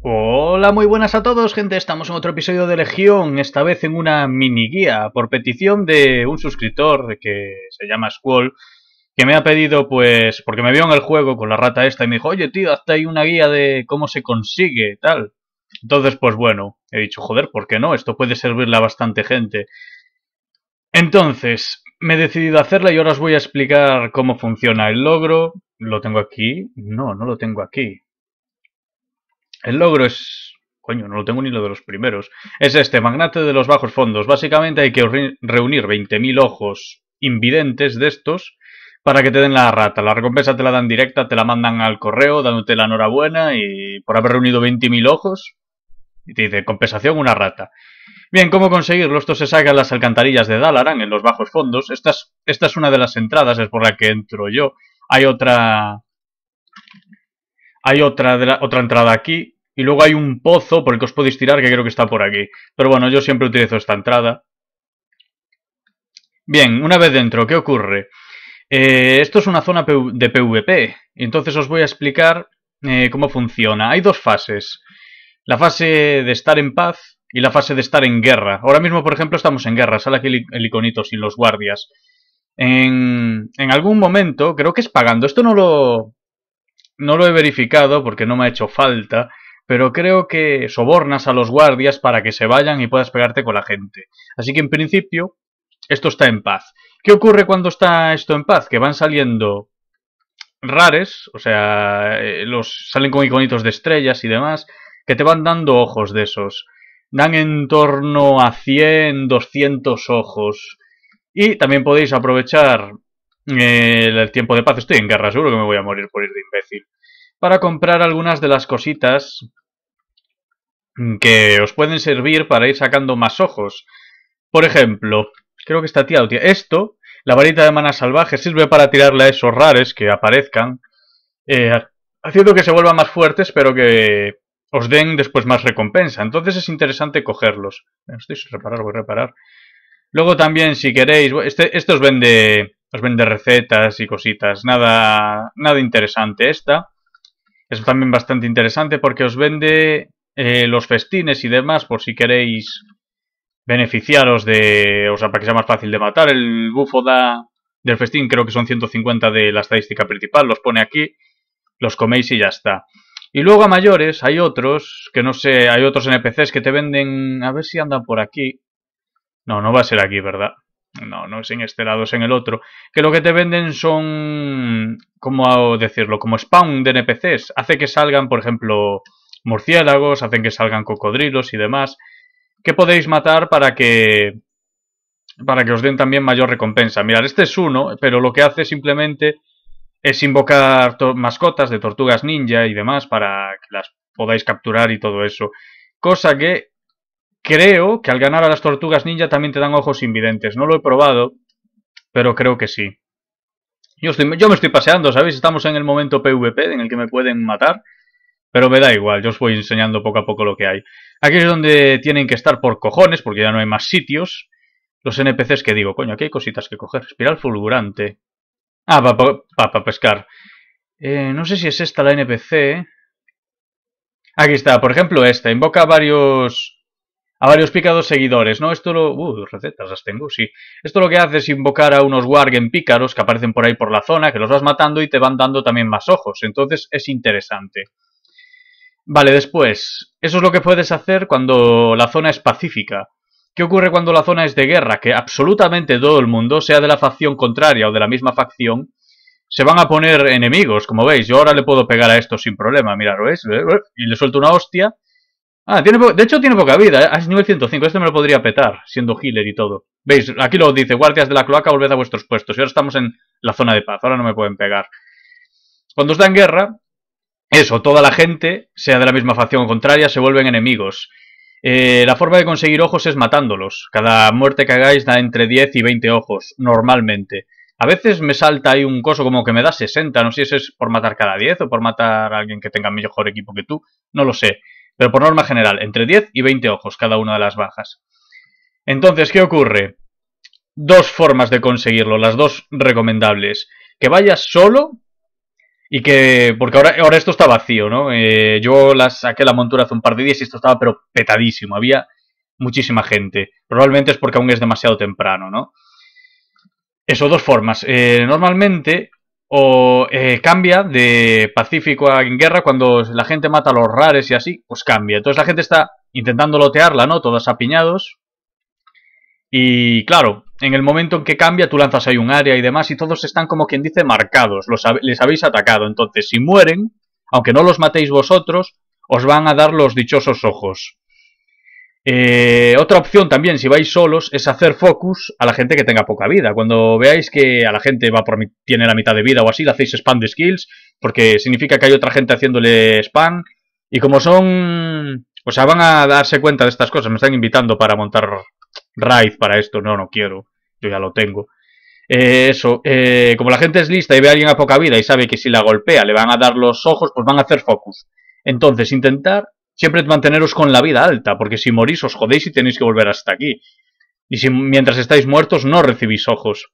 Hola, muy buenas a todos, gente. Estamos en otro episodio de Legión, esta vez en una mini guía por petición de un suscriptor que se llama Squall, que me ha pedido, pues, porque me vio en el juego con la rata esta y me dijo, oye, tío, hazte ahí una guía de cómo se consigue, tal. Entonces, pues bueno, he dicho, joder, ¿por qué no? Esto puede servirle a bastante gente. Entonces, me he decidido hacerla y ahora os voy a explicar cómo funciona el logro. ¿Lo tengo aquí? No, no lo tengo aquí. El logro es... Coño, no lo tengo ni lo de los primeros. Es este, magnate de los bajos fondos. Básicamente hay que reunir 20.000 ojos invidentes de estos para que te den la rata. La recompensa te la dan directa, te la mandan al correo dándote la enhorabuena y por haber reunido 20.000 ojos. Y te dice, compensación, una rata. Bien, ¿cómo conseguirlo? Esto se saca en las alcantarillas de Dalaran, en los bajos fondos. Esta es, es una de las entradas, es por la que entro yo. Hay otra... Hay otra, otra entrada aquí, y luego hay un pozo por el que os podéis tirar que creo que está por aquí. Pero bueno, yo siempre utilizo esta entrada. Bien, una vez dentro, ¿qué ocurre? Eh, esto es una zona de PvP. Entonces os voy a explicar eh, cómo funciona. Hay dos fases. La fase de estar en paz y la fase de estar en guerra. Ahora mismo, por ejemplo, estamos en guerra. Sale aquí el iconito sin los guardias. En, en algún momento, creo que es pagando. Esto no lo, no lo he verificado porque no me ha hecho falta pero creo que sobornas a los guardias para que se vayan y puedas pegarte con la gente. Así que en principio esto está en paz. ¿Qué ocurre cuando está esto en paz? Que van saliendo rares, o sea, eh, los salen con iconitos de estrellas y demás, que te van dando ojos de esos. Dan en torno a 100, 200 ojos. Y también podéis aprovechar eh, el tiempo de paz. Estoy en guerra, seguro que me voy a morir por ir de imbécil para comprar algunas de las cositas que os pueden servir para ir sacando más ojos. Por ejemplo, creo que esta tía Esto, la varita de mana salvaje, sirve para tirarle a esos rares que aparezcan, eh, haciendo que se vuelvan más fuertes, pero que os den después más recompensa. Entonces es interesante cogerlos. Estoy reparar, voy a reparar. Luego también, si queréis, este, este, os vende, os vende recetas y cositas. Nada, nada interesante esta. Es también bastante interesante porque os vende eh, los festines y demás por si queréis beneficiaros de... O sea, para que sea más fácil de matar. El bufo da del festín creo que son 150 de la estadística principal. Los pone aquí, los coméis y ya está. Y luego a mayores hay otros, que no sé, hay otros NPCs que te venden... A ver si andan por aquí. No, no va a ser aquí, ¿verdad? no, no es en este lado, es en el otro, que lo que te venden son, ¿cómo decirlo? Como spawn de NPCs. Hace que salgan, por ejemplo, murciélagos, hacen que salgan cocodrilos y demás, que podéis matar para que para que os den también mayor recompensa. Mirad, este es uno, pero lo que hace simplemente es invocar mascotas de tortugas ninja y demás para que las podáis capturar y todo eso. Cosa que Creo que al ganar a las tortugas ninja también te dan ojos invidentes. No lo he probado, pero creo que sí. Yo, me estoy paseando, ¿sabéis? Estamos en el momento PvP en el que me pueden matar. Pero me da igual, yo os voy enseñando poco a poco lo que hay. Aquí es donde tienen que estar por cojones, porque ya no hay más sitios. Los NPCs que digo, coño, aquí hay cositas que coger. Espiral fulgurante. Ah, para pescar. Eh, no sé si es esta la NPC. ¿eh? Aquí está, por ejemplo esta. Invoca varios a varios picados seguidores, ¿no? Esto lo... Uh, recetas las tengo, sí. Esto lo que hace es invocar a unos wargen pícaros que aparecen por ahí por la zona, que los vas matando y te van dando también más ojos. Entonces es interesante. Vale, después, eso es lo que puedes hacer cuando la zona es pacífica. ¿Qué ocurre cuando la zona es de guerra? Que absolutamente todo el mundo, sea de la facción contraria o de la misma facción, se van a poner enemigos, como veis. Yo ahora le puedo pegar a esto sin problema, mirad, ¿veis? Y le suelto una hostia Ah, de hecho tiene poca vida, ¿eh? es nivel 105, esto me lo podría petar, siendo healer y todo. Veis, aquí lo dice, guardias de la cloaca, volved a vuestros puestos. Y ahora estamos en la zona de paz, ahora no me pueden pegar. Cuando está en guerra, eso, toda la gente, sea de la misma facción o contraria, se vuelven enemigos. Eh, la forma de conseguir ojos es matándolos. Cada muerte que hagáis da entre 10 y 20 ojos, normalmente. A veces me salta ahí un coso como que me da 60, no sé si es por matar cada 10 o por matar a alguien que tenga mejor equipo que tú, no lo sé pero por norma general, entre 10 y 20 ojos cada una de las bajas. Entonces, ¿qué ocurre? Dos formas de conseguirlo, las dos recomendables. Que vayas solo y que... Porque ahora, ahora esto está vacío, ¿no? Eh, yo saqué la montura hace un par de días y esto estaba pero petadísimo, había muchísima gente. Probablemente es porque aún es demasiado temprano, ¿no? Eso, dos formas. Eh, normalmente o eh, cambia de pacífico a en guerra cuando la gente mata a los rares y así, pues cambia. Entonces la gente está intentando lotearla, ¿no? Todos apiñados. Y claro, en el momento en que cambia, tú lanzas ahí un área y demás, y todos están como quien dice marcados, los, les habéis atacado. Entonces, si mueren, aunque no los matéis vosotros, os van a dar los dichosos ojos. Eh, otra opción también, si vais solos, es hacer focus a la gente que tenga poca vida. Cuando veáis que a la gente va por, tiene la mitad de vida o así, le hacéis spam de skills, porque significa que hay otra gente haciéndole spam. Y como son... O sea, van a darse cuenta de estas cosas. Me están invitando para montar raid para esto. No, no quiero. Yo ya lo tengo. Eh, eso, eh, como la gente es lista y ve a alguien a poca vida y sabe que si la golpea le van a dar los ojos, pues van a hacer focus. Entonces, intentar Siempre manteneros con la vida alta, porque si morís os jodéis y tenéis que volver hasta aquí. Y si mientras estáis muertos no recibís ojos.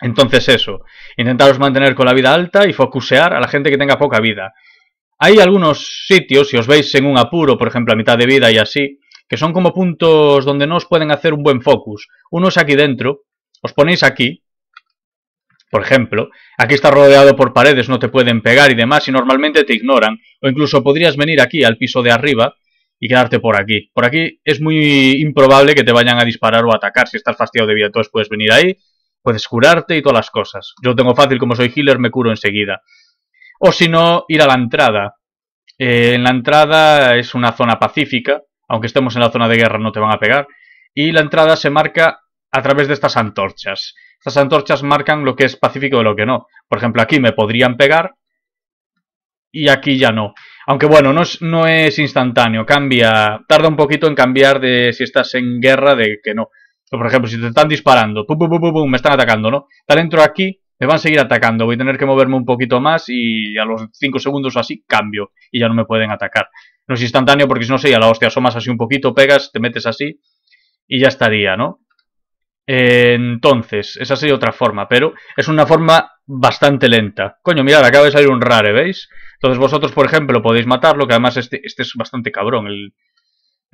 Entonces eso, intentaros mantener con la vida alta y focusear a la gente que tenga poca vida. Hay algunos sitios, si os veis en un apuro, por ejemplo, a mitad de vida y así, que son como puntos donde no os pueden hacer un buen focus. Uno es aquí dentro, os ponéis aquí, por ejemplo, aquí estás rodeado por paredes, no te pueden pegar y demás, y normalmente te ignoran. O incluso podrías venir aquí, al piso de arriba, y quedarte por aquí. Por aquí es muy improbable que te vayan a disparar o atacar. Si estás fastidiado de vida, entonces puedes venir ahí, puedes curarte y todas las cosas. Yo lo tengo fácil, como soy healer, me curo enseguida. O si no, ir a la entrada. Eh, en la entrada es una zona pacífica, aunque estemos en la zona de guerra no te van a pegar. Y la entrada se marca a través de estas antorchas. Estas antorchas marcan lo que es pacífico y lo que no. Por ejemplo, aquí me podrían pegar y aquí ya no. Aunque bueno, no es, instantáneo, cambia, tarda un poquito en cambiar de si estás en guerra de que no. Por ejemplo, si te están disparando, me están atacando, ¿no? Tal entro aquí, me van a seguir atacando, voy a tener que moverme un poquito más y a los 5 segundos o así cambio y ya no me pueden atacar. No es instantáneo porque si no sería la hostia, asomas así un poquito, pegas, te metes así y ya estaría, ¿no? entonces, esa sería otra forma, pero es una forma bastante lenta. Coño, mirad, acaba de salir un rare, ¿veis? Entonces vosotros, por ejemplo, podéis matarlo, que además este, este es bastante cabrón, el,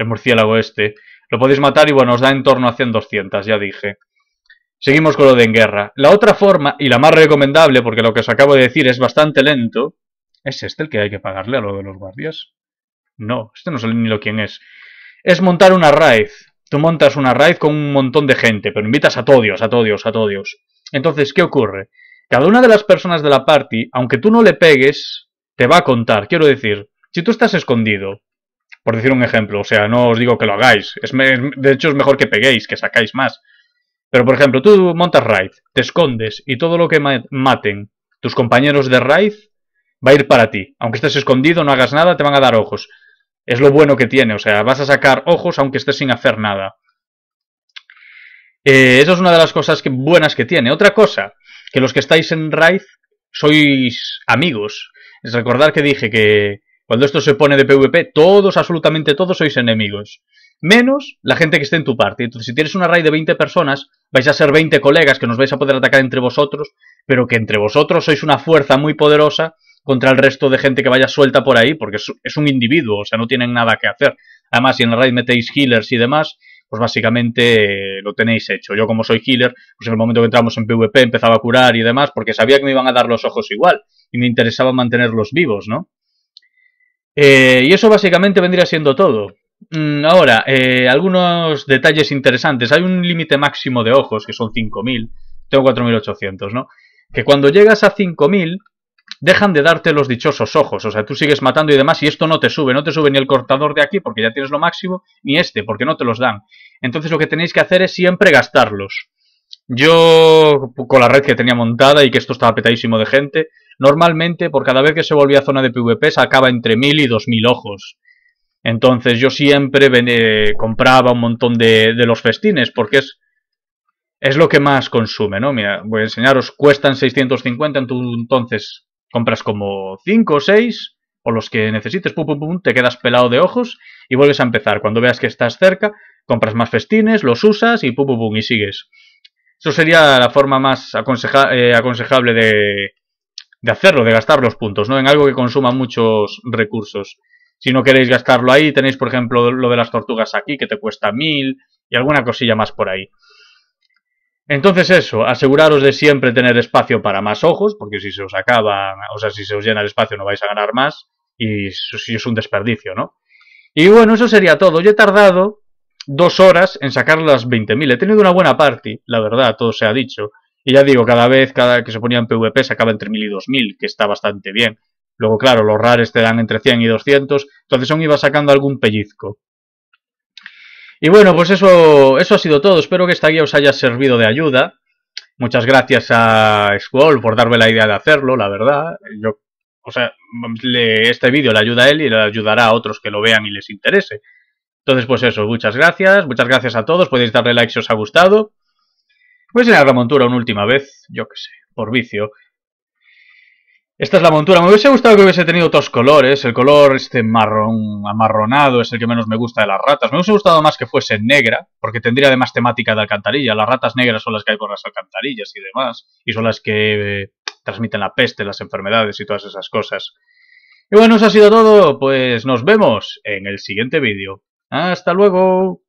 murciélago este. Lo podéis matar y bueno, os da en torno a 100-200, ya dije. Seguimos con lo de en guerra. La otra forma, y la más recomendable, porque lo que os acabo de decir es bastante lento, ¿es este el que hay que pagarle a lo de los guardias? No, este no sé ni lo quién es. Es montar una raíz Tú montas una raid con un montón de gente, pero invitas a todos, a todos, a todos. Entonces, ¿qué ocurre? Cada una de las personas de la party, aunque tú no le pegues, te va a contar. Quiero decir, si tú estás escondido, por decir un ejemplo, o sea, no os digo que lo hagáis, es de hecho es mejor que peguéis, que sacáis más. Pero, por ejemplo, tú montas raid, te escondes y todo lo que maten tus compañeros de raid va a ir para ti. Aunque estés escondido, no hagas nada, te van a dar ojos. Es lo bueno que tiene, o sea, vas a sacar ojos aunque estés sin hacer nada. Eh, eso es una de las cosas que, buenas que tiene. Otra cosa, que los que estáis en Raid sois amigos. Es recordar que dije que cuando esto se pone de PvP, todos, absolutamente todos, sois enemigos. Menos la gente que esté en tu parte. Entonces, si tienes una raid de 20 personas, vais a ser 20 colegas que nos vais a poder atacar entre vosotros, pero que entre vosotros sois una fuerza muy poderosa contra el resto de gente que vaya suelta por ahí, porque es, un individuo, o sea, no tienen nada que hacer. Además, si en la raid metéis healers y demás, pues básicamente lo tenéis hecho. Yo como soy healer, pues en el momento que entramos en PvP empezaba a curar y demás, porque sabía que me iban a dar los ojos igual, y me interesaba mantenerlos vivos, ¿no? Eh, y eso básicamente vendría siendo todo. Mm, ahora, eh, algunos detalles interesantes. Hay un límite máximo de ojos, que son 5.000. Tengo 4.800, ¿no? Que cuando llegas a 5.000, dejan de darte los dichosos ojos, o sea, tú sigues matando y demás y esto no te sube, no te sube ni el cortador de aquí porque ya tienes lo máximo, ni este porque no te los dan. Entonces lo que tenéis que hacer es siempre gastarlos. Yo, con la red que tenía montada y que esto estaba petadísimo de gente, normalmente por cada vez que se volvía a zona de PvP sacaba entre 1000 y 2000 ojos. Entonces yo siempre eh, compraba un montón de, los festines porque es es lo que más consume, ¿no? Mira, voy a enseñaros, cuestan 650, entonces Compras como 5 o 6 o los que necesites, te quedas pelado de ojos y vuelves a empezar. Cuando veas que estás cerca, compras más festines, los usas y pum, y sigues. Eso sería la forma más eh, aconsejable de, de hacerlo, de gastar los puntos, ¿no? En algo que consuma muchos recursos. Si no queréis gastarlo ahí, tenéis, por ejemplo, lo de las tortugas aquí, que te cuesta mil, y alguna cosilla más por ahí. Entonces eso, aseguraros de siempre tener espacio para más ojos, porque si se os acaba, o sea, si se os llena el espacio no vais a ganar más y si es un desperdicio, ¿no? Y bueno, eso sería todo. Yo he tardado dos horas en sacar las 20.000. He tenido una buena party, la verdad, todo se ha dicho. Y ya digo, cada vez cada que se ponían PVP se acaba entre 1.000 y 2.000, que está bastante bien. Luego, claro, los rares te dan entre 100 y 200, entonces aún iba sacando algún pellizco. Y bueno, pues eso, eso ha sido todo. Espero que esta guía os haya servido de ayuda. Muchas gracias a Squall por darme la idea de hacerlo, la verdad. Yo, o sea, este vídeo le ayuda a él y le ayudará a otros que lo vean y les interese. Entonces, pues eso, muchas gracias. Muchas gracias a todos. Podéis darle like si os ha gustado. pues en la montura una última vez, yo qué sé, por vicio. Esta es la montura. Me hubiese gustado que hubiese tenido otros colores. El color este marrón, amarronado, es el que menos me gusta de las ratas. Me hubiese gustado más que fuese negra, porque tendría además temática de alcantarilla. Las ratas negras son las que hay con las alcantarillas y demás. Y son las que eh, transmiten la peste, las enfermedades y todas esas cosas. Y bueno, eso ha sido todo. Pues nos vemos en el siguiente vídeo. Hasta luego.